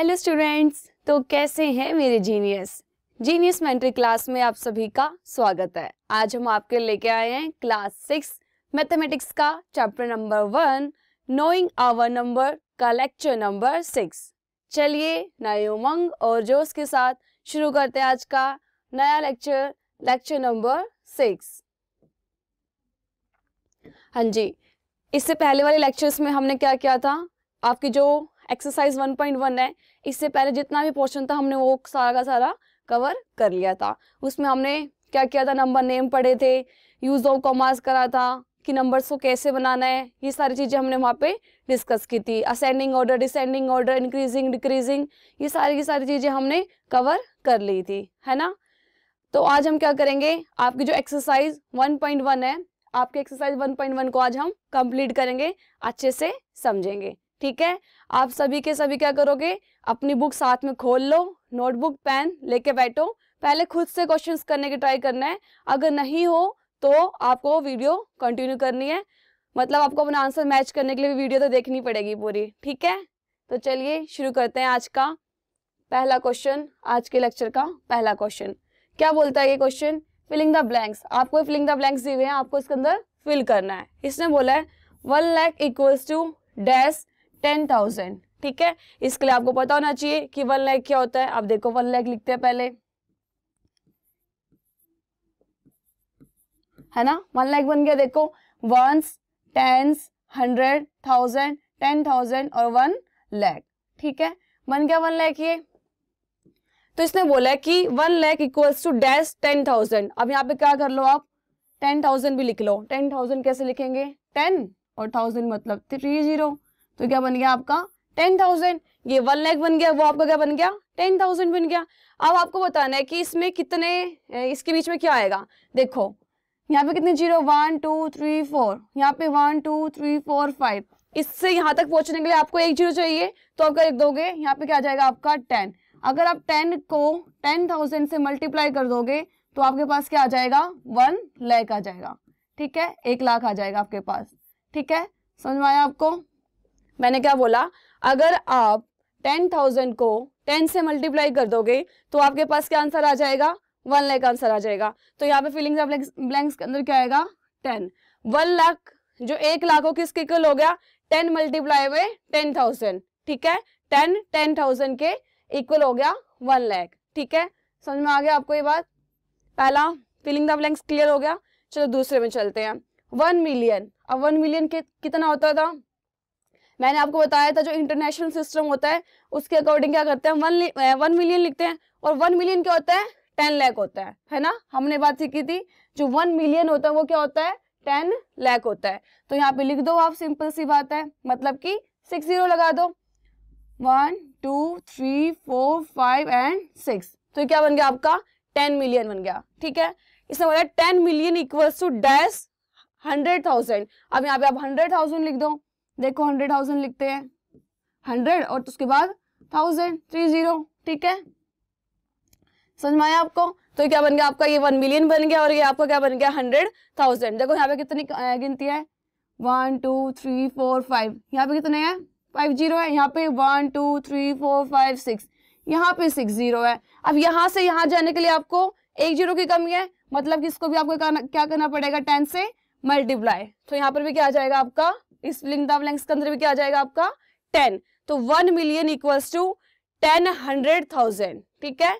hello students तो कैसे हैं मेरे जीनियस जीनियस मेंट्री क्लास में आप सभी का स्वागत है आज हम आपके लेके आए हैं क्लास सिक्स मैथमेटिक्स का chapter number one knowing our number का लेक्चर नंबर सिक्स चलिए नए उमंग और जोश के साथ शुरू करते हैं आज का नया लेक्चर लेक्चर नंबर सिक्स हाँ जी इससे पहले वाले लेक्चर्स में हमने क्या किया था आपकी जो एक्सरसाइज 1.1 है इससे पहले जितना भी पोर्शन था हमने वो सारा का सारा कवर कर लिया था उसमें हमने क्या किया था नंबर नेम पढ़े थे यूज ऑफ कॉमर्स करा था कि नंबर्स को कैसे बनाना है ये सारी चीज़ें हमने वहाँ पे डिस्कस की थी ascending order descending order increasing decreasing ये सारी की सारी चीज़ें हमने कवर कर ली थी है ना तो आज हम क्या करेंगे आपकी जो एक्सरसाइज 1.1 है आपके एक्सरसाइज 1.1 को आज हम कंप्लीट करेंगे अच्छे से समझेंगे ठीक है आप सभी के सभी क्या करोगे अपनी बुक साथ में खोल लो नोटबुक पेन लेके बैठो पहले खुद से क्वेश्चंस करने की ट्राई करना है अगर नहीं हो तो आपको वीडियो कंटिन्यू करनी है मतलब आपको अपना आंसर मैच करने के लिए वीडियो तो देखनी पड़ेगी पूरी ठीक है तो चलिए शुरू करते हैं आज का पहला क्वेश्चन आज के लेक्चर का पहला क्वेश्चन क्या बोलता है ये क्वेश्चन फिलिंग द ब्लैंक्स आपको फिलिंग द ब्लैंक्स दिए हुए हैं आपको इसके अंदर फिल करना है इसने बोला है one lakh equals to dash ten thousand ठीक है इसके लिए आपको पता होना चाहिए कि वन लैख क्या होता है आप देखो वन लैख लिखते हैं पहले है ना वन लैख बन गया देखो once tens hundred thousand ten thousand और वन लैख ठीक है बन गया वन लैख ये तो इसने बोला है कि one lakh equals to dash ten thousand अब यहाँ पे क्या कर लो आप टेन थाउजेंड भी लिख लो टेन थाउजेंड कैसे लिखेंगे टेन और थाउजेंड मतलब थ्री जीरो तो क्या बन गया आपका टेन थाउजेंड ये वन लैख बन गया वो आपका क्या बन गया टेन थाउजेंड बन गया अब आपको बताना है कि इसमें कितने इसके बीच में क्या आएगा देखो यहाँ पे कितने zero one two three four यहाँ पे one two three four five इससे यहाँ तक पहुंचने के लिए आपको एक जीरो चाहिए तो आप एक दोगे यहाँ पे क्या आ जाएगा आपका टेन अगर आप टेन को टेन थाउजेंड से मल्टीप्लाई कर दोगे तो आपके पास क्या आ जाएगा वन लैख आ जाएगा ठीक है एक लाख आ जाएगा आपके पास ठीक है समझ में आया आपको मैंने क्या बोला अगर आप टेन थाउजेंड को टेन से मल्टीप्लाई कर दोगे तो आपके पास क्या आंसर आ जाएगा वन लाख आंसर आ जाएगा तो यहाँ पे फिलिंग ब्लैंक्स के अंदर क्या आएगा टेन वन लाख जो एक लाख हो किसके कल हो गया टेन मल्टीप्लाई में टेन थाउजेंड ठीक है टेन टेन थाउजेंड के इक्वल हो गया वन लाख ठीक है समझ में आ गया आपको ये बात पहला फिलिंग द ब्लैंक्स क्लियर हो गया चलो दूसरे में चलते हैं वन मिलियन अब वन मिलियन के कितना होता था मैंने आपको बताया था जो इंटरनेशनल सिस्टम होता है उसके अकॉर्डिंग क्या करते हैं वन वन मिलियन लिखते हैं और वन मिलियन क्या होता है टेन लैक होता है है ना हमने बात सीखी थी जो वन मिलियन होता है वो क्या होता है टेन लैक होता है तो यहाँ पे लिख दो आप सिंपल सी बात है मतलब कि सिक्स जीरो लगा दो one two three four five and six तो क्या बन गया आपका टेन मिलियन बन गया ठीक है इसमें बोला ten million equals to dash hundred thousand अब यहाँ पे आप हंड्रेड थाउजेंड लिख दो देखो हंड्रेड थाउजेंड लिखते हैं हंड्रेड और तो उसके बाद थाउजेंड थ्री जीरो ठीक है समझ में आया आपको तो क्या बन गया आपका ये वन मिलियन बन गया और ये आपका क्या बन गया हंड्रेड थाउजेंड देखो यहाँ पे कितनी गिनती है one two three four five यहाँ पे कितने हैं फाइव जीरो है यहाँ पे one two three four five six यहाँ पे सिक्स जीरो है अब यहाँ से यहाँ जाने के लिए आपको एक जीरो की कमी है मतलब कि इसको भी आपको क्या करना पड़ेगा टेन से मल्टीप्लाई तो यहाँ पर भी क्या आ जाएगा आपका इस ब्लिंक द ब्लैंक्स के अंदर भी क्या आ जाएगा आपका टेन तो one million equals to ten hundred thousand ठीक है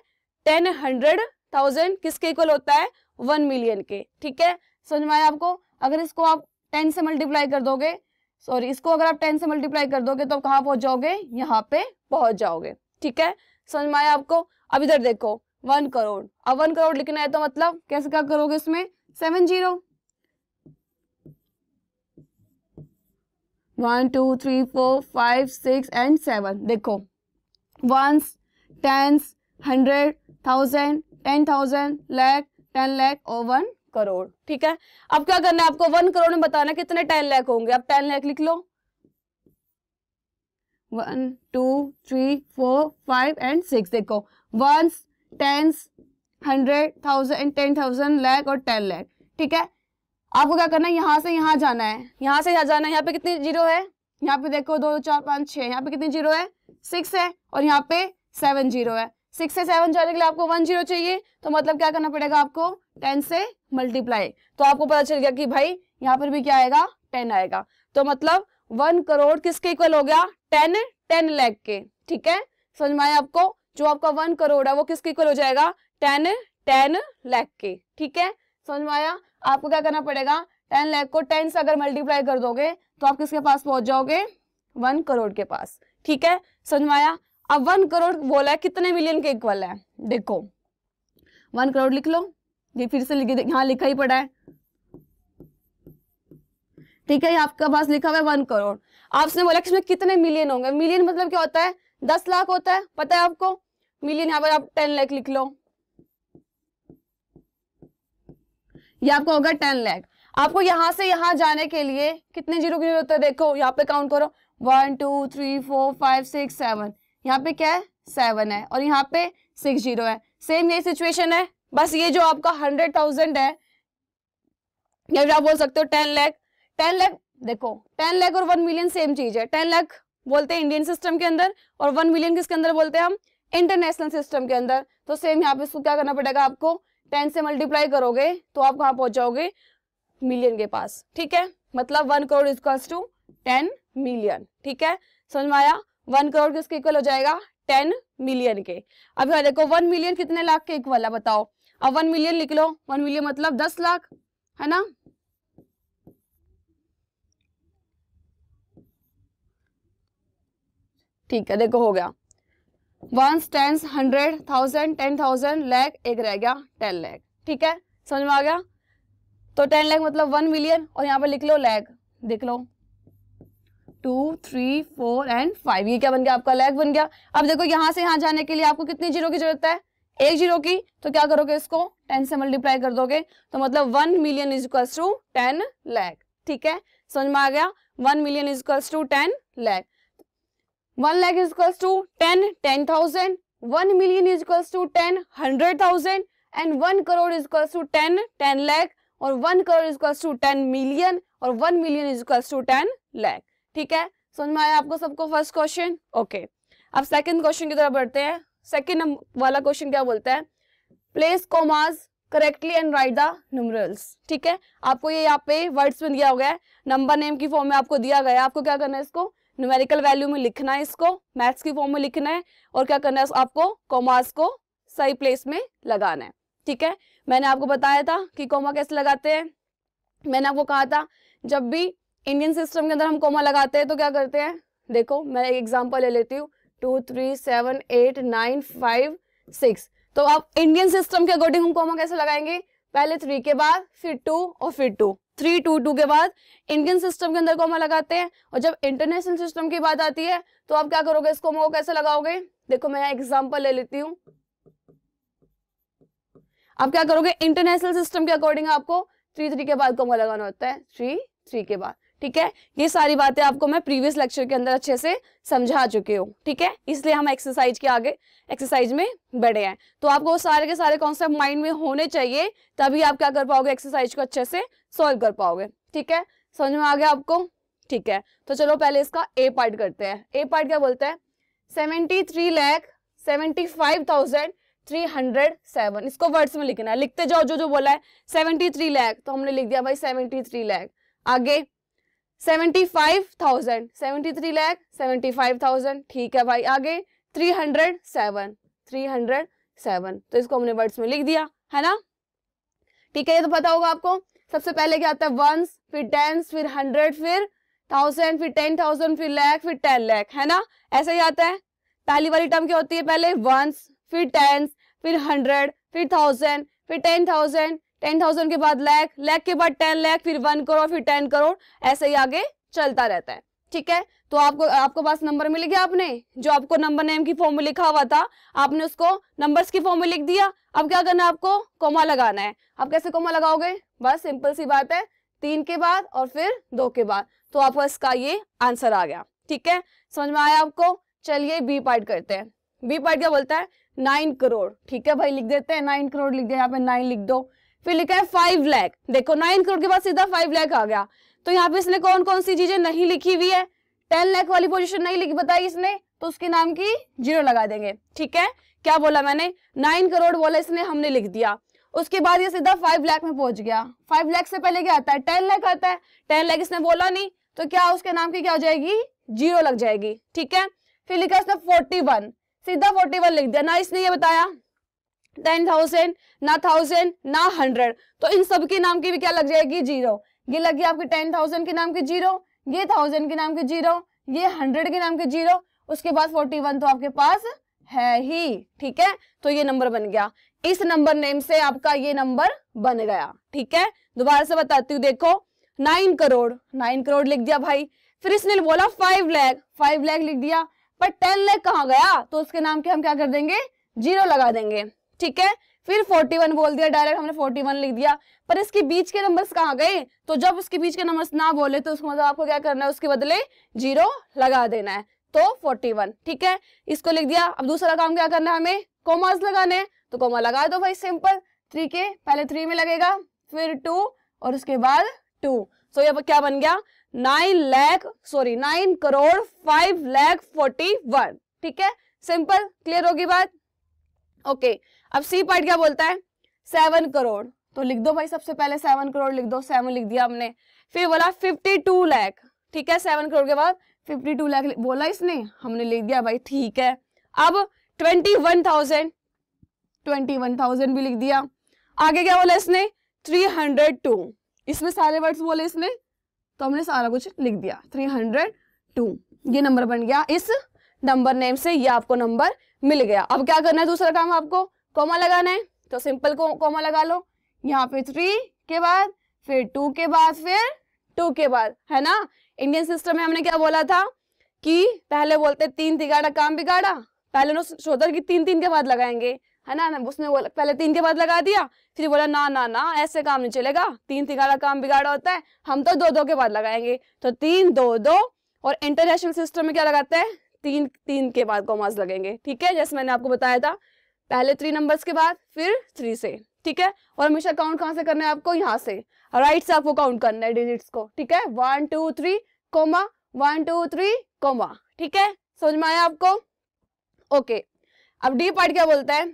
टेन हंड्रेड थाउजेंड किसके इक्वल होता है वन मिलियन के ठीक है समझ में आया आपको अगर इसको आप टेन से मल्टीप्लाई कर दोगे सॉरी इसको अगर आप टेन से मल्टीप्लाई कर दोगे तो आप कहाँ पहुंच जाओगे यहाँ पे पहुंच जाओगे ठीक है समझ में आया आपको अब इधर देखो वन करोड़ अब वन करोड़ लिखना है तो मतलब कैसे क्या करोगे इसमें seven zero one two three four five six and seven देखो once tens hundred thousand ten thousand lakh ten lakh और वन करोड़ ठीक है अब क्या करना है आपको वन करोड़ में बताना कितने टेन लैख होंगे अब टेन लैख लिख लो one two three four five and six देखो once tens hundred thousand ten thousand lakh और टेन लैख ठीक है आपको क्या करना है यहाँ से यहाँ जाना है यहाँ से यहाँ जाना है यहाँ पे कितनी जीरो है यहाँ पे देखो दो चार पाँच छः यहाँ पे कितनी जीरो है सिक्स है और यहाँ पे सेवन जीरो है सिक्स से सेवन जाने के लिए आपको वन जीरो चाहिए तो मतलब क्या करना पड़ेगा आपको टेन से मल्टीप्लाई तो आपको पता चल गया कि भाई यहाँ पर भी क्या आएगा टेन आएगा तो मतलब वन करोड़ किसके इक्वल हो गया टेन टेन लैख के ठीक है समझ में आया आपको जो आपका वन करोड़ है वो किसके इक्वल हो जाएगा टेन टेन लैख के ठीक है समझ में आया आपको क्या करना पड़ेगा टेन लैख को टेन से अगर मल्टीप्लाई कर दोगे तो आप किसके पास पहुंच जाओगे वन करोड़ के पास ठीक है समझ में आया अब वन करोड़ बोला है कितने मिलियन के इक्वल है देखो वन करोड़ लिख लो ये फिर से लिखे यहाँ लिखा ही पड़ा है ठीक है आपके पास लिखा हुआ है वन करोड़ आपने बोला इसमें कितने मिलियन होंगे मिलियन मतलब क्या होता है दस लाख होता है पता है आपको मिलियन यहाँ पर आप टेन लाख लिख लो ये आपका होगा टेन लैख आपको यहां से यहां जाने के लिए कितने जीरो की जरूरत है देखो यहाँ पे काउंट करो one two three four five six seven यहाँ पे क्या है सेवन है और यहाँ पे सिक्स जीरो है सेम यही सिचुएशन है बस ये जो आपका हंड्रेड थाउजेंड है या फिर आप बोल सकते हो टेन लैख टेन लैख देखो टेन लैख और वन मिलियन सेम चीज है टेन लैख बोलते हैं इंडियन सिस्टम के अंदर और वन मिलियन किसके अंदर बोलते हैं हम इंटरनेशनल सिस्टम के अंदर तो सेम यहाँ पे इसको क्या करना पड़ेगा आपको टेन से मल्टीप्लाई करोगे तो आप कहाँ पहुंच जाओगे मिलियन के पास ठीक है मतलब one crore is equals to ten million ठीक है समझ में आया वन करोड़ किसके इक्वल हो जाएगा टेन मिलियन के अब यहाँ देखो वन मिलियन कितने लाख के इक्वल है बताओ अब वन मिलियन लिख लो वन मिलियन मतलब दस लाख है ना ठीक है देखो हो गया one tens hundred thousand ten thousand lakh एक रह गया टेन लैख ठीक है समझ में आ गया तो टेन लैख मतलब वन मिलियन और यहाँ पर लिख लो लैख देख लो two three four and five ये क्या बन गया आपका लैग बन गया अब देखो यहाँ से यहाँ जाने के लिए आपको कितनी जीरो की जरूरत है एक जीरो की तो क्या करोगे इसको टेन से मल्टीप्लाई कर दोगे तो मतलब one million is equals to ten lakh ठीक है समझ में आ गया one million is equals to ten lakh one lakh is equals to ten ten thousand one million is equals to ten hundred thousand and one crore is equals to ten ten lakh और one crore is equals to ten million और one million is equals to ten lakh ठीक है समझ में आया आपको सबको first question okay अब सेकंड क्वेश्चन की तरफ बढ़ते हैं सेकंड वाला क्वेश्चन क्या बोलता है place commas correctly and write the numerals ठीक है आपको ये यहाँ पे वर्ड्स में दिया हो गया है नंबर नेम की फॉर्म में आपको दिया गया है आपको क्या करना है इसको न्यूमेरिकल वैल्यू में लिखना है इसको मैथ्स की फॉर्म में लिखना है और क्या करना है आपको कॉमास को सही प्लेस में लगाना है ठीक है मैंने आपको बताया था कि कोमा कैसे लगाते हैं मैंने आपको कहा था जब भी इंडियन सिस्टम के अंदर हम कोमा लगाते हैं तो क्या करते हैं देखो मैं एक एग्जाम्पल ले लेती हूँ two three seven eight nine five six तो आप इंडियन सिस्टम के अकॉर्डिंग हम कोमा कैसे लगाएंगे पहले थ्री के बाद फिर टू और फिर टू थ्री टू टू के बाद इंडियन सिस्टम के अंदर कॉमा लगाते हैं और जब इंटरनेशनल सिस्टम की बात आती है तो आप क्या करोगे इस कोमा को कैसे लगाओगे देखो मैं यहाँ एग्जाम्पल ले लेती हूँ आप क्या करोगे इंटरनेशनल सिस्टम के अकॉर्डिंग आपको थ्री थ्री के बाद कॉमा लगाना होता है थ्री थ्री के बाद ठीक है ये सारी बातें आपको मैं प्रीवियस लेक्चर के अंदर अच्छे से समझा चुके हूँ ठीक है इसलिए हम एक्सरसाइज के आगे एक्सरसाइज में बढ़े हैं तो आपको सारे के सारे कॉन्सेप्ट माइंड में होने चाहिए तभी आप क्या कर पाओगे एक्सरसाइज को अच्छे से सॉल्व कर पाओगे ठीक है समझ में आ गया आपको ठीक है तो चलो पहले इसका ए पार्ट करते हैं ए पार्ट क्या बोलते हैं seventy three lakh seventy five thousand three hundred seven इसको वर्ड्स में लिखना है लिखते जाओ जो जो बोला है सेवेंटी थ्री लैख तो हमने लिख दिया भाई सेवेंटी थ्री लैख आगे seventy five thousand seventy three lakh seventy five thousand ठीक है भाई आगे three hundred seven three hundred seven तो इसको हमने वर्ड्स में लिख दिया है ना ठीक है ये तो पता होगा आपको सबसे पहले क्या आता है वंस फिर टेंस फिर हंड्रेड फिर थाउजेंड फिर टेन थाउजेंड फिर लैख फिर टेन लैख है ना ऐसा ही आता है पहली वाली टर्म क्या होती है पहले वंस फिर टेंस फिर हंड्रेड फिर थाउजेंड फिर टेन थाउजेंड टेन थाउजेंड के बाद लैख लैख के बाद टेन लैख फिर वन करोड़ फिर टेन करोड़ ऐसे ही आगे चलता रहता है ठीक है तो आपको आपको पास नंबर मिल गया आपने जो आपको नंबर नेम की फॉर्म में लिखा हुआ था आपने उसको नंबर्स की फॉर्म में लिख दिया अब क्या करना है आपको कोमा लगाना है आप कैसे कोमा लगाओगे बस सिंपल सी बात है तीन के बाद और फिर दो के बाद तो आपका इसका ये आंसर आ गया ठीक है समझ में आया आपको चलिए बी पार्ट करते हैं बी पार्ट क्या बोलता है नाइन करोड़ ठीक है भाई लिख देते हैं नाइन करोड़ लिख दे यहाँ पे नाइन लिख दो फिर लिखा है फाइव लैख देखो नाइन करोड़ के बाद सीधा फाइव लैख आ गया तो यहाँ पे इसने कौन कौन सी चीजें नहीं लिखी हुई है टेन लैख वाली पोजिशन नहीं लिखी बताई इसने तो उसके नाम की जीरो लगा देंगे ठीक है क्या बोला मैंने नाइन करोड़ बोला इसने हमने लिख दिया उसके बाद ये सीधा फाइव लाख में पहुंच गया फाइव लाख से पहले क्या आता है टेन लाख आता है टेन लाख इसने बोला नहीं तो क्या उसके नाम की क्या हो जाएगी जीरो लग जाएगी ठीक है फिर लिखा इसने फोर्टी वन सीधा फोर्टी वन लिख दिया ना इसने ये बताया टेन थाउजेंड ना थाउजेंड ना हंड्रेड तो इन सब के नाम की भी क्या लग जाएगी जीरो ये लग गया आपके टेन थाउजेंड के नाम की जीरो ये थाउजेंड के नाम की जीरो ये हंड्रेड के नाम की जीरो उसके बाद फोर्टी वन तो आपके पास है ही ठीक है तो ये नंबर बन गया इस नंबर नेम से आपका ये नंबर बन गया ठीक है दोबारा से बताती हूँ देखो नाइन करोड़ नाइन करोड़ लिख दिया भाई फिर इसने बोला फाइव लैख फाइव लैख लिख दिया पर टेन लैख कहा गया तो उसके नाम के हम क्या कर देंगे जीरो लगा देंगे ठीक है फिर 41 बोल दिया डायरेक्ट हमने 41 लिख दिया पर इसके बीच के नंबर्स कहाँ गए तो जब उसके बीच के नंबर्स ना बोले तो उसको मतलब आपको क्या करना है उसके बदले जीरो लगा देना है तो 41 ठीक है इसको लिख दिया अब दूसरा काम क्या करना है हमें कॉमर्स लगाने तो कोमा लगा दो भाई सिंपल थ्री के पहले थ्री में लगेगा फिर टू और उसके बाद टू सो so, ये क्या बन गया nine lakh sorry nine crore five lakh forty one ठीक है सिंपल क्लियर होगी बात ओके okay, अब सी पार्ट क्या बोलता है सेवन करोड़ तो लिख दो भाई सबसे पहले सेवन करोड़ लिख दो सेवन लिख दिया हमने फिर बोला फिफ्टी टू लैख ठीक है सेवन करोड़ के बाद फिफ्टी टू लैख बोला इसने हमने लिख दिया भाई ठीक है अब twenty one thousand twenty one thousand भी लिख दिया आगे क्या बोला इसने थ्री हंड्रेड टू इसमें सारे वर्ड्स बोले इसने तो हमने सारा कुछ लिख दिया थ्री हंड्रेड टू ये नंबर बन गया इस नंबर नेम से ये आपको नंबर मिल गया अब क्या करना है दूसरा काम आपको कॉमा लगाना है तो सिंपल को कॉमा लगा लो यहाँ पे थ्री के बाद फिर टू के बाद फिर टू के बाद है ना इंडियन सिस्टम में हमने क्या बोला था कि पहले बोलते तीन तिगाड़ा काम बिगाड़ा पहले चौधर की तीन तीन के बाद लगाएंगे है ना उसने बोला पहले तीन के बाद लगा दिया फिर बोला ना ना ना ऐसे काम नहीं चलेगा तीन तीन का काम बिगाड़ा होता है हम तो दो दो के बाद लगाएंगे तो तीन दो दो और इंटरनेशनल सिस्टम में क्या लगाते हैं तीन तीन के बाद कॉमर्स लगेंगे ठीक है जैसे मैंने आपको बताया था पहले थ्री नंबर्स के बाद फिर थ्री से ठीक है और हमेशा काउंट कहाँ से करना है आपको यहाँ से राइट से आपको काउंट करना है डिजिट्स को ठीक है one two three comma one two three comma ठीक है समझ में आया आपको ओके अब डी पार्ट क्या बोलता है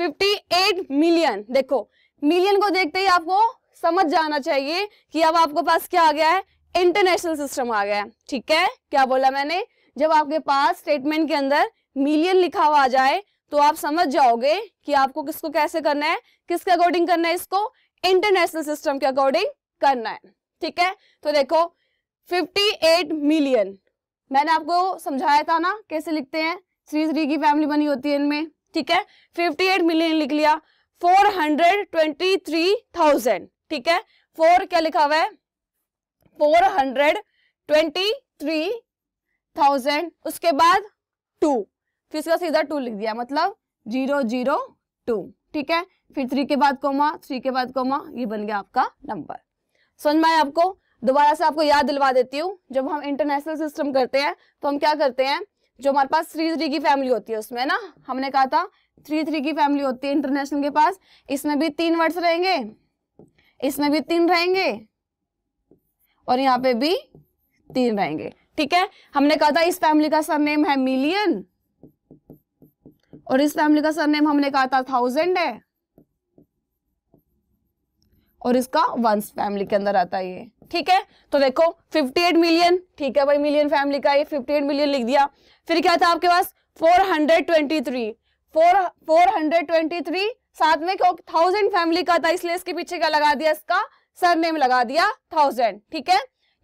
58 मिलियन देखो मिलियन को देखते ही आपको समझ जाना चाहिए कि अब आपको पास क्या आ गया है इंटरनेशनल सिस्टम आ गया है ठीक है क्या बोला मैंने जब आपके पास स्टेटमेंट के अंदर मिलियन लिखा हुआ आ जाए तो आप समझ जाओगे कि आपको किसको कैसे करना है किसके अकॉर्डिंग करना है इसको इंटरनेशनल सिस्टम के अकॉर्डिंग करना है ठीक है तो देखो 58 मिलियन मैंने आपको समझाया था ना कैसे लिखते हैं श्री श्री की फैमिली बनी होती है इनमें ठीक है 58 मिलियन लिख लिया 423,000 ठीक है फोर क्या लिखा हुआ है 423,000 उसके बाद टू फिर इसका सीधा टू लिख दिया मतलब जीरो जीरो टू ठीक है फिर थ्री के बाद कोमा थ्री के बाद कोमा ये बन गया आपका नंबर समझ में आया आपको दोबारा से आपको याद दिलवा देती हूँ जब हम इंटरनेशनल सिस्टम करते हैं तो हम क्या करते हैं जो हमारे पास थ्री थ्री की फैमिली होती है उसमें ना हमने कहा था थ्री थ्री की फैमिली होती है इंटरनेशनल के पास इसमें भी तीन वर्ड्स रहेंगे इसमें भी तीन रहेंगे और यहाँ पे भी तीन रहेंगे ठीक है हमने कहा था इस फैमिली का सर नेम है मिलियन और इस फैमिली का सर नेम हमने कहा था थाउजेंड है और इसका वंस फैमिली के अंदर आता है ये ठीक है तो देखो 58 मिलियन ठीक है भाई मिलियन फैमिली का ये 58 मिलियन लिख दिया फिर क्या था आपके पास 423 423 साथ में क्यों थाउजेंड फैमिली का था इसलिए इसके पीछे क्या लगा दिया इसका सरनेम लगा दिया थाउजेंड ठीक है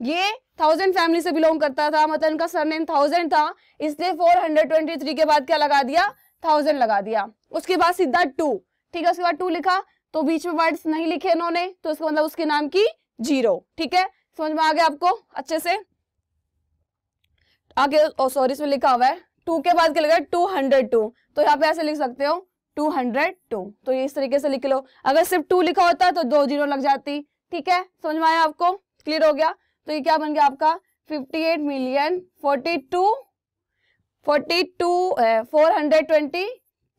ये थाउजेंड फैमिली से बिलोंग करता था मतलब इनका सरनेम थाउजेंड था इसलिए फोर के बाद क्या लगा दिया थाउजेंड लगा दिया उसके बाद सीधा टू ठीक है उसके बाद टू लिखा तो बीच में वर्ड्स नहीं लिखे इन्होंने तो उसको मतलब उसके नाम की जीरो ठीक है समझ में आ गया आपको अच्छे से आगे सॉरी इसमें लिखा हुआ है टू के बाद क्या लगा टू हंड्रेड टू तो यहाँ पे ऐसे लिख सकते हो टू हंड्रेड टू तो ये इस तरीके से लिख लो अगर सिर्फ टू लिखा होता तो दो जीरो लग जाती ठीक है समझ में आया आपको क्लियर हो गया तो ये क्या बन गया आपका fifty eight million forty two forty two four hundred twenty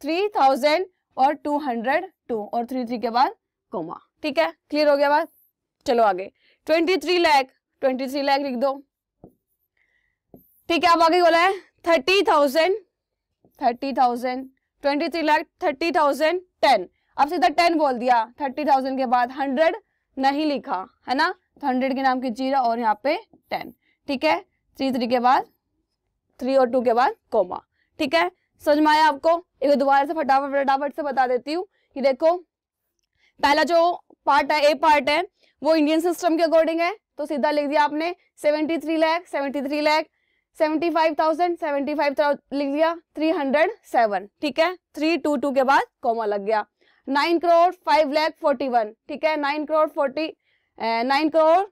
three thousand और टू हंड्रेड टू और थ्री थ्री के बाद कोमा ठीक है क्लियर हो गया बात चलो आगे twenty three lakh twenty three lakh लिख दो ठीक है आप आगे बोला है thirty thousand thirty thousand twenty three lakh thirty thousand ten अब सीधा टेन बोल दिया थर्टी थाउजेंड के बाद हंड्रेड नहीं लिखा है ना तो हंड्रेड के नाम की जीरो और यहाँ पे टेन ठीक है थ्री थ्री के बाद थ्री और टू के बाद कोमा ठीक है समझ में आया आपको एक दोबारा से फटाफट फटाफट से बता देती हूँ कि देखो पहला जो पार्ट है ए पार्ट है वो इंडियन सिस्टम के अकॉर्डिंग है तो सीधा लिख दिया आपने seventy three lakh seventy three lakh seventy five thousand seventy five thousand लिख दिया थ्री हंड्रेड सेवन ठीक है थ्री टू टू के बाद कॉमा लग गया nine crore five lakh forty one ठीक है nine crore forty nine crore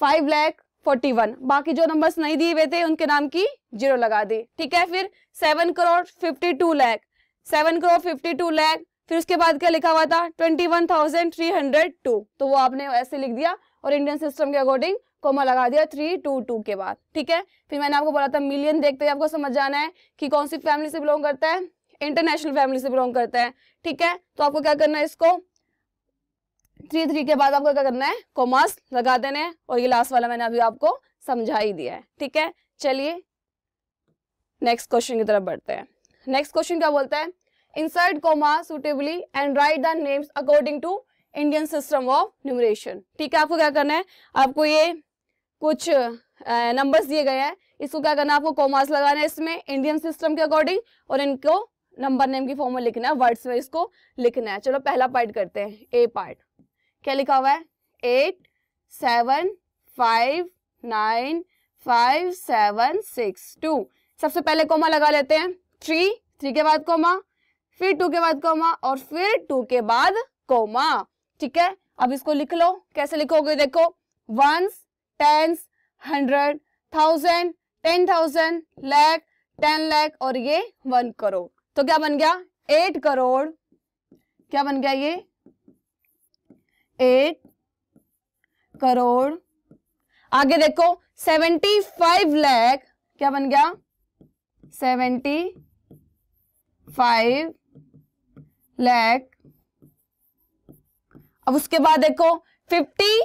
five lakh forty one बाकी जो नंबर्स नहीं दिए हुए थे उनके नाम की जीरो लगा दी ठीक है फिर seven crore fifty two lakh seven crore fifty two lakh फिर उसके बाद क्या लिखा हुआ था twenty one thousand three hundred two तो वो आपने ऐसे लिख दिया और इंडियन सिस्टम के अकॉर्डिंग कोमा लगा दिया थ्री टू टू के बाद ठीक है फिर मैंने आपको बोला था मिलियन देखते ही आपको समझ जाना है कि कौन सी फैमिली से बिलोंग करता है इंटरनेशनल फैमिली से बिलोंग करता है ठीक है तो आपको क्या करना है इसको थ्री थ्री के बाद आपको क्या करना है कोमास लगा देना है और ये लास्ट वाला मैंने अभी आपको समझा ही दिया है ठीक है चलिए नेक्स्ट क्वेश्चन की तरफ बढ़ते हैं नेक्स्ट क्वेश्चन क्या बोलता है inside comma suitably and write the names according to Indian system of numeration ठीक है आपको क्या करना है आपको ये कुछ नंबर्स दिए गए हैं इसको क्या करना है आपको कॉमास लगाना है इसमें इंडियन सिस्टम के अकॉर्डिंग और इनको नंबर नेम की फॉर्म में लिखना है वर्ड्स में इसको लिखना है चलो पहला पार्ट करते हैं ए पार्ट क्या लिखा हुआ है eight seven five nine five seven six two सबसे पहले कोमा लगा लेते हैं थ्री थ्री के बाद कोमा फिर टू के बाद कोमा और फिर टू के बाद कोमा ठीक है अब इसको लिख लो कैसे लिखोगे देखो once tens hundred thousand ten thousand lakh ten lakh और ये वन करोड़ तो क्या बन गया एट करोड़ क्या बन गया ये एट करोड़ आगे देखो सेवेंटी फाइव लैख क्या बन गया सेवेंटी फाइव लैक अब उसके बाद देखो fifty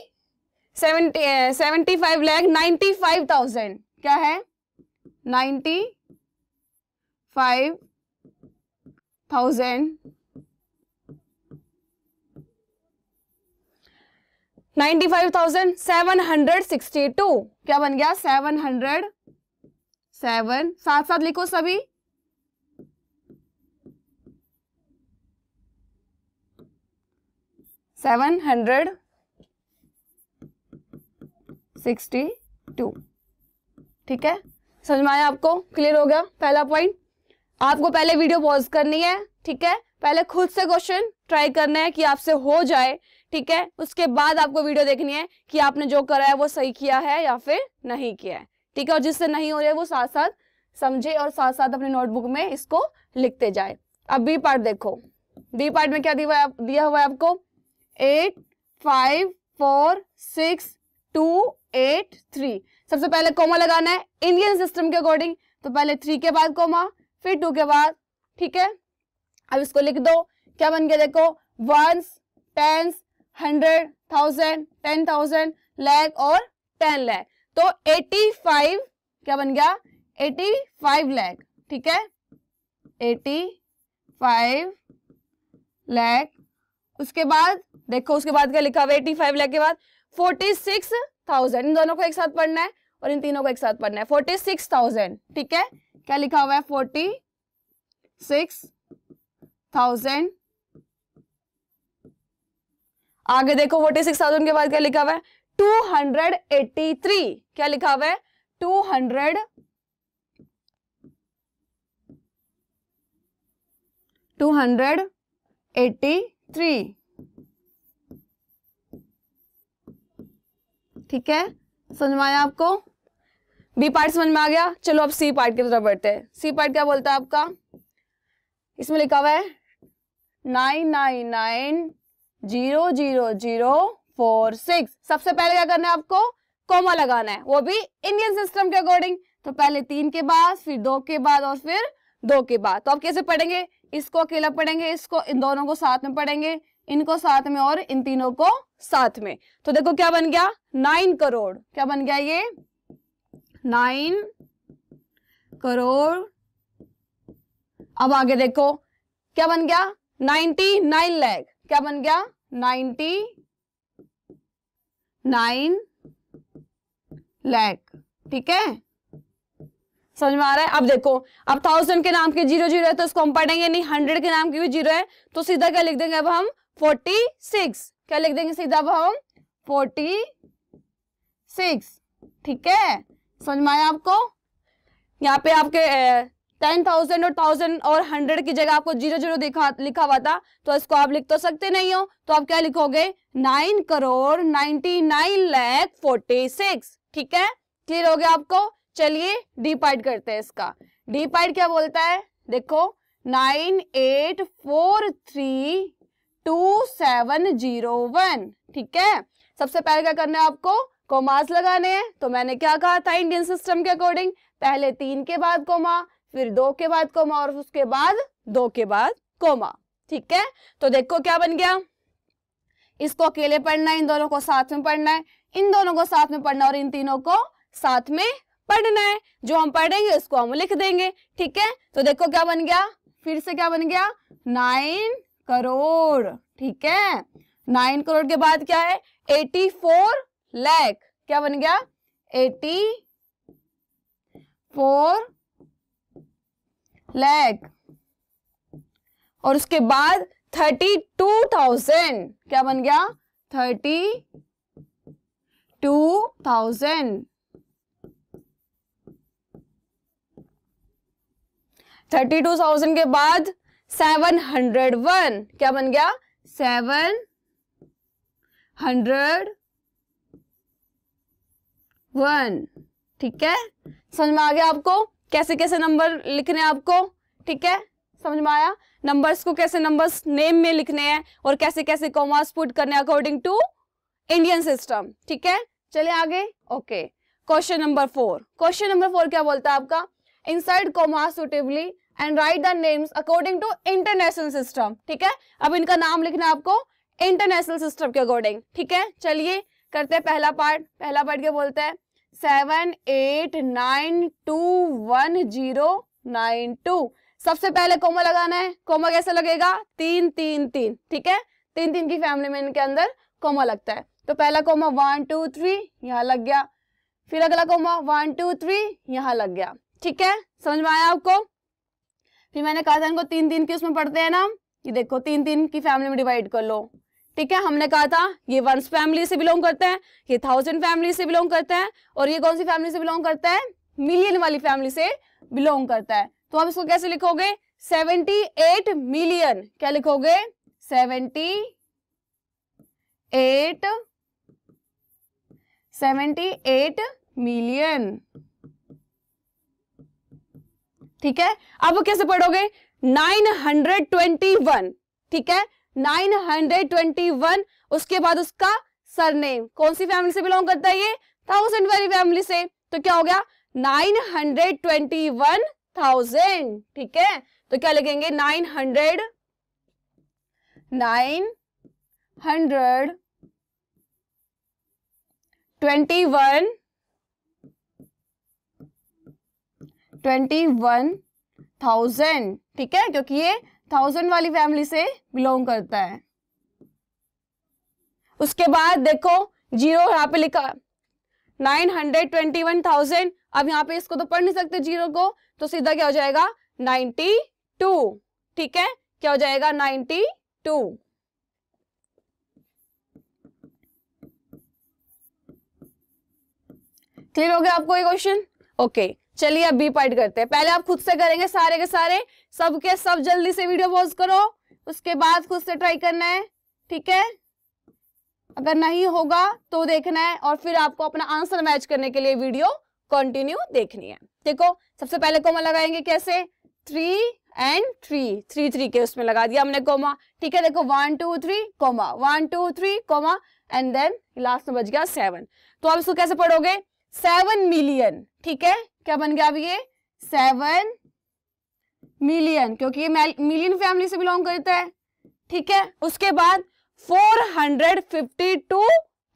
seventy seventy five lakh ninety five thousand क्या है ninety five thousand ninety five thousand seven hundred sixty two क्या बन गया सेवन हंड्रेड सेवन साथ साथ लिखो सभी सेवन हंड्रेड सिक्सटी टू ठीक है समझ में आया आपको क्लियर हो गया पहला पॉइंट आपको पहले वीडियो पॉज करनी है ठीक है पहले खुद से क्वेश्चन ट्राई करना है कि आपसे हो जाए ठीक है उसके बाद आपको वीडियो देखनी है कि आपने जो करा है वो सही किया है या फिर नहीं किया है ठीक है और जिससे नहीं हो रहा है वो साथ साथ समझे और साथ साथ अपने नोटबुक में इसको लिखते जाए अब बी पार्ट देखो बी पार्ट में क्या दिया हुआ है आपको eight five four six two eight three सबसे पहले कोमा लगाना है इंडियन सिस्टम के अकॉर्डिंग तो पहले थ्री के बाद कोमा फिर टू के बाद ठीक है अब इसको लिख दो क्या बन गया देखो once tens hundred thousand ten thousand lakh और टेन लैख तो एटी फाइव क्या बन गया एटी फाइव लैख ठीक है एटी फाइव लैख उसके बाद देखो उसके बाद क्या लिखा हुआ एटी फाइव लाख के बाद फोर्टी सिक्स थाउजेंड इन दोनों को एक साथ पढ़ना है और इन तीनों को एक साथ पढ़ना है फोर्टी सिक्स थाउजेंड ठीक है क्या लिखा हुआ है फोर्टी सिक्स थाउजेंड आगे देखो फोर्टी सिक्स थाउजेंड के बाद क्या लिखा हुआ है टू हंड्रेड एट्टी थ्री क्या लिखा हुआ है two hundred two hundred eighty three ठीक है समझ में आया आपको बी पार्ट समझ में आ गया चलो अब सी पार्ट की तरफ बढ़ते हैं सी पार्ट क्या बोलता है आपका इसमें लिखा हुआ है nine nine nine zero zero zero four six सबसे पहले क्या करना है आपको कोमा लगाना है वो भी इंडियन सिस्टम के अकॉर्डिंग तो पहले तीन के बाद फिर दो के बाद और फिर दो के बाद तो आप कैसे पढ़ेंगे इसको अकेला पढ़ेंगे इसको इन दोनों को साथ में पढ़ेंगे इनको साथ में और इन तीनों को साथ में तो देखो क्या बन गया नाइन करोड़ क्या बन गया ये नाइन करोड़ अब आगे देखो क्या बन गया नाइनटी नाइन लैख क्या बन गया नाइन्टी नाइन लैख ठीक है समझ में आ रहा है अब देखो अब थाउजेंड के नाम के जीरो जीरो है तो इसको हम पढ़ेंगे नहीं हंड्रेड के नाम की भी जीरो है तो सीधा क्या लिख देंगे अब हम फोर्टी सिक्स क्या लिख देंगे सीधा अब हम फोर्टी सिक्स ठीक है समझ में आया आपको यहाँ पे आपके टेन थाउजेंड और थाउजेंड और हंड्रेड की जगह आपको जीरो जीरो लिखा हुआ था तो इसको आप लिख तो सकते नहीं हो तो आप क्या लिखोगे nine crore ninety nine lakh forty six ठीक है क्लियर हो गया आपको चलिए डिपाइड करते हैं इसका डिपाइड क्या बोलता है देखो nine eight four three two seven zero one ठीक है सबसे पहले क्या करना है आपको कोमास लगाने हैं तो मैंने क्या कहा था इंडियन सिस्टम के अकॉर्डिंग पहले तीन के बाद कोमा फिर दो के बाद कोमा और उसके बाद दो के बाद कोमा ठीक है तो देखो क्या बन गया इसको अकेले पढ़ना है इन दोनों को साथ में पढ़ना है इन दोनों को साथ में पढ़ना और इन तीनों को साथ में पढ़ना है जो हम पढ़ेंगे उसको हम लिख देंगे ठीक है तो देखो क्या बन गया फिर से क्या बन गया नाइन करोड़ ठीक है नाइन करोड़ के बाद क्या है एटी फोर लैख क्या बन गया एटी फोर लैख और उसके बाद थर्टी टू थाउजेंड क्या बन गया thirty two thousand thirty two thousand के बाद सेवन हंड्रेड वन क्या बन गया सेवन हंड्रेड वन ठीक है समझ में आ गया आपको कैसे कैसे नंबर लिखने आपको ठीक है समझ में आया नंबर्स को कैसे नंबर्स नेम में लिखने हैं और कैसे कैसे कॉमर्स पुट करने अकॉर्डिंग टू इंडियन सिस्टम ठीक है चले आगे okay question number four question number four क्या बोलता है आपका inside commas suitably and write the names according to international system ठीक है अब इनका नाम लिखना है आपको इंटरनेशनल सिस्टम के अकॉर्डिंग ठीक है चलिए करते हैं पहला पार्ट पहला पार्ट क्या बोलते हैं seven eight nine two one zero nine two सबसे पहले कोमा लगाना है कोमा कैसे लगेगा तीन तीन तीन ठीक है तीन तीन की फैमिली में इनके अंदर कोमा लगता है तो पहला कोमा वन टू थ्री यहाँ लग गया फिर अगला कोमा वन टू थ्री यहाँ लग गया ठीक है समझ में आया आपको फिर मैंने कहा था इनको तीन तीन की उसमें पढ़ते हैं ना ये देखो तीन तीन की फैमिली में डिवाइड कर लो ठीक है हमने कहा था ये वंस फैमिली से बिलोंग करते हैं ये थाउजेंड फैमिली से बिलोंग करते हैं और ये कौन सी फैमिली से बिलोंग करता है मिलियन वाली फैमिली से बिलोंग करता है तो आप इसको कैसे लिखोगे सेवेंटी एट मिलियन क्या लिखोगे seventy eight seventy eight million ठीक है अब कैसे पढ़ोगे 921 ठीक है 921 उसके बाद उसका सरनेम कौन सी फैमिली से बिलोंग करता है ये थाउजेंड वाली फैमिली से तो क्या हो गया 921,000 ठीक है तो क्या लिखेंगे 900 वन ट्वेंटी वन थाउजेंड ठीक है क्योंकि ये थाउजेंड वाली फैमिली से बिलोंग करता है उसके बाद देखो जीरो यहाँ पे लिखा nine hundred twenty one thousand अब यहाँ पे इसको तो पढ़ नहीं सकते जीरो को तो सीधा क्या हो जाएगा नाइन्टी टू ठीक है क्या हो जाएगा नाइन्टी टू क्लियर हो गया आपको ये क्वेश्चन ओके चलिए अब बी पार्ट करते हैं पहले आप खुद से करेंगे सारे के सारे सबके सब जल्दी से वीडियो पॉज करो उसके बाद खुद से ट्राई करना है ठीक है अगर नहीं होगा तो देखना है और फिर आपको अपना आंसर मैच करने के लिए वीडियो कंटिन्यू देखनी है देखो सबसे पहले कोमा लगाएंगे कैसे three and three three three के उसमें लगा दिया हमने कोमा ठीक है देखो one two three comma one two three comma and then last में बच गया सेवन तो आप इसको कैसे पढ़ोगे सेवन मिलियन ठीक है क्या बन गया अब ये सेवन मिलियन क्योंकि ये मिलियन फैमिली से बिलोंग करता है ठीक है उसके बाद four hundred fifty two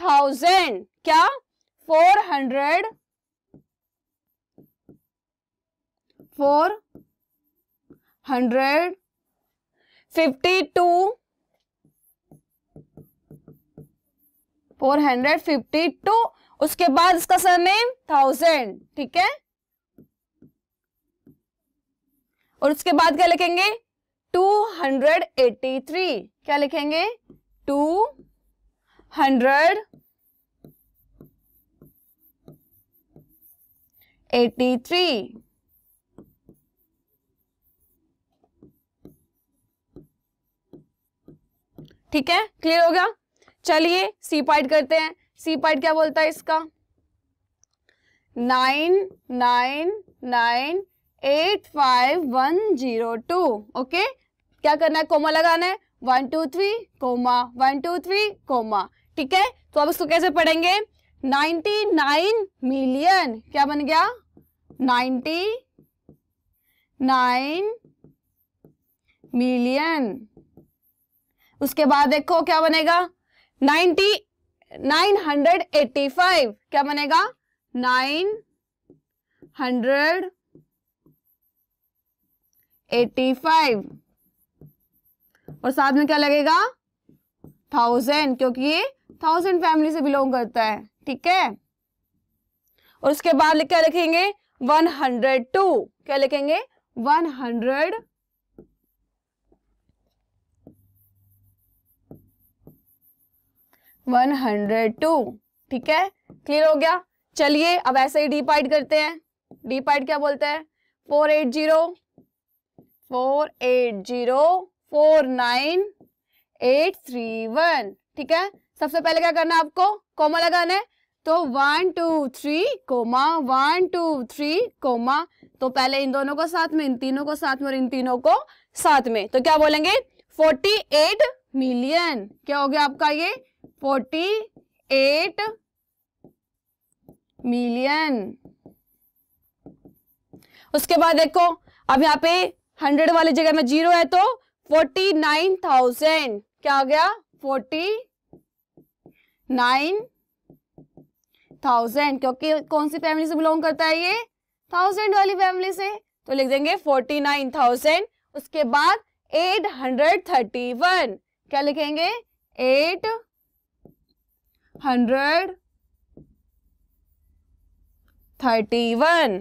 thousand क्या four hundred four hundred fifty two four hundred fifty two उसके बाद इसका सरनेम थाउजेंड ठीक है और उसके बाद क्या लिखेंगे 283 क्या लिखेंगे 283 ठीक है क्लियर हो गया चलिए सी पार्ट करते हैं सी पार्ट क्या बोलता है इसका nine nine nine eight five one zero two okay क्या करना है कोमा लगाना है one two three comma one two three comma ठीक है तो अब इसको कैसे पढ़ेंगे 99 नाइन मिलियन क्या बन गया 99 नाइन मिलियन उसके बाद देखो क्या बनेगा ninety nine hundred eighty five क्या बनेगा नाइन हंड्रेड एटी फाइव और साथ में क्या लगेगा थाउजेंड क्योंकि ये थाउजेंड फैमिली से बिलोंग करता है ठीक है और उसके बाद क्या लिखेंगे वन हंड्रेड टू क्या लिखेंगे one hundred one hundred two ठीक है क्लियर हो गया चलिए अब ऐसे ही डी पाइड करते हैं डी पाइड क्या बोलते हैं four eight zero four eight zero four nine eight three one ठीक है सबसे पहले क्या करना है आपको कोमा लगाना है तो one two three comma one two three comma तो पहले इन दोनों को साथ में इन तीनों को साथ में और इन तीनों को साथ में तो क्या बोलेंगे फोर्टी एट मिलियन क्या हो गया आपका ये फोर्टी एट मिलियन उसके बाद देखो अब यहाँ पे हंड्रेड वाली जगह में जीरो है तो फोर्टी नाइन थाउजेंड क्या हो गया फोर्टी नाइन थाउजेंड क्योंकि कौन सी फैमिली से बिलोंग करता है ये थाउजेंड वाली फैमिली से तो लिख देंगे फोर्टी नाइन थाउजेंड उसके बाद एट हंड्रेड थर्टी वन क्या लिखेंगे एट हंड्रेड थर्टी वन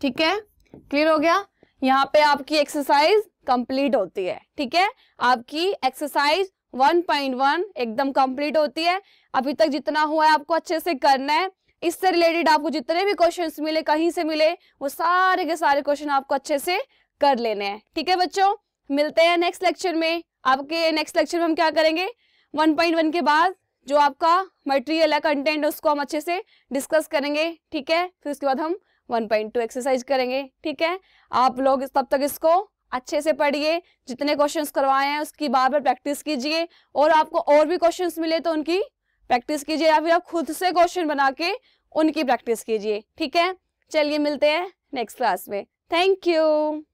ठीक है क्लियर हो गया यहाँ पे आपकी एक्सरसाइज कंप्लीट होती है ठीक है आपकी एक्सरसाइज 1.1 एकदम कंप्लीट होती है अभी तक जितना हुआ है आपको अच्छे से करना है इससे रिलेटेड आपको जितने भी क्वेश्चंस मिले कहीं से मिले वो सारे के सारे क्वेश्चन आपको अच्छे से कर लेने हैं ठीक है बच्चों मिलते हैं नेक्स्ट लेक्चर में आपके नेक्स्ट लेक्चर में हम क्या करेंगे वन के बाद जो आपका मटेरियल है कंटेंट उसको हम अच्छे से डिस्कस करेंगे ठीक है फिर उसके बाद हम 1.2 एक्सरसाइज करेंगे ठीक है आप लोग तब तक इसको अच्छे से पढ़िए जितने क्वेश्चंस करवाए हैं उसकी बार बार प्रैक्टिस कीजिए और आपको और भी क्वेश्चंस मिले तो उनकी प्रैक्टिस कीजिए या फिर आप खुद से क्वेश्चन बना के उनकी प्रैक्टिस कीजिए ठीक है चलिए मिलते हैं नेक्स्ट क्लास में थैंक यू